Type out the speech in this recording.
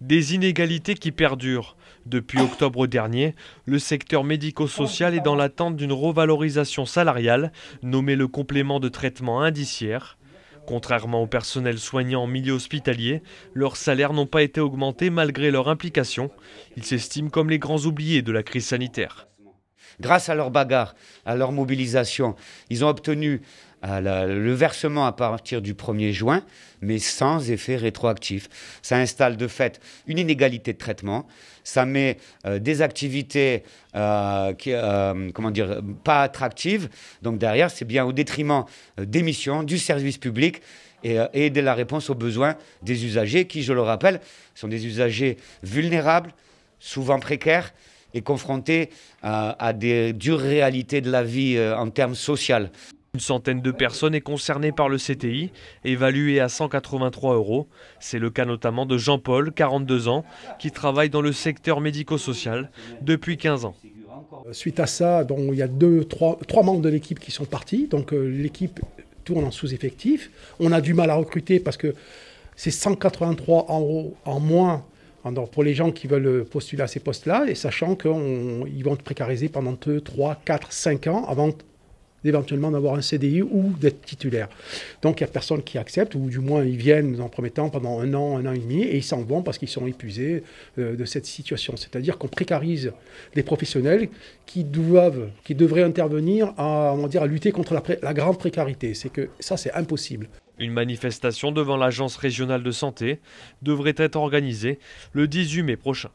Des inégalités qui perdurent. Depuis octobre dernier, le secteur médico-social est dans l'attente d'une revalorisation salariale, nommée le complément de traitement indiciaire. Contrairement au personnel soignant en milieu hospitalier, leurs salaires n'ont pas été augmentés malgré leur implication. Ils s'estiment comme les grands oubliés de la crise sanitaire. Grâce à leur bagarre, à leur mobilisation, ils ont obtenu le versement à partir du 1er juin, mais sans effet rétroactif. Ça installe de fait une inégalité de traitement. Ça met euh, des activités euh, qui, euh, comment dire, pas attractives. Donc derrière, c'est bien au détriment des missions, du service public et, et de la réponse aux besoins des usagers, qui, je le rappelle, sont des usagers vulnérables, souvent précaires et confrontés à des dures réalités de la vie en termes social. Une centaine de personnes est concernée par le CTI, évalué à 183 euros. C'est le cas notamment de Jean-Paul, 42 ans, qui travaille dans le secteur médico-social depuis 15 ans. Euh, suite à ça, il y a deux, trois, membres de l'équipe qui sont partis. Donc euh, l'équipe tourne en sous-effectif. On a du mal à recruter parce que c'est 183 euros en moins pour les gens qui veulent postuler à ces postes-là, et sachant qu'ils vont être précarisés pendant 2, 3, 4, 5 ans avant éventuellement d'avoir un CDI ou d'être titulaire. Donc, il n'y a personne qui accepte, ou du moins ils viennent en premier temps pendant un an, un an et demi, et ils s'en vont parce qu'ils sont épuisés euh, de cette situation. C'est-à-dire qu'on précarise des professionnels qui doivent, qui devraient intervenir à, dire, lutter contre la grande précarité. C'est que ça, c'est impossible. Une manifestation devant l'Agence régionale de santé devrait être organisée le 18 mai prochain.